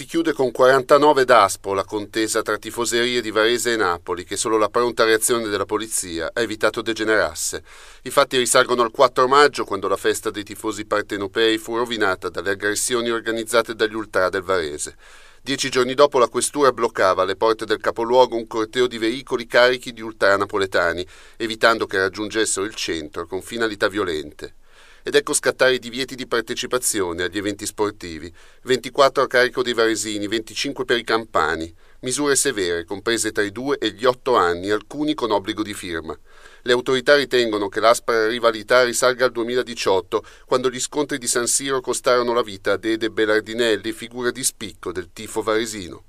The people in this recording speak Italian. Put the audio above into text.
Si chiude con 49 d'aspo la contesa tra tifoserie di Varese e Napoli, che solo la pronta reazione della polizia ha evitato degenerasse. I fatti risalgono al 4 maggio, quando la festa dei tifosi partenopei fu rovinata dalle aggressioni organizzate dagli ultra del Varese. Dieci giorni dopo la questura bloccava alle porte del capoluogo un corteo di veicoli carichi di ultra napoletani, evitando che raggiungessero il centro con finalità violente ed ecco scattare i divieti di partecipazione agli eventi sportivi, 24 a carico dei varesini, 25 per i campani, misure severe, comprese tra i 2 e gli 8 anni, alcuni con obbligo di firma. Le autorità ritengono che l'aspra rivalità risalga al 2018, quando gli scontri di San Siro costarono la vita a Dede Belardinelli, figura di spicco del tifo varesino.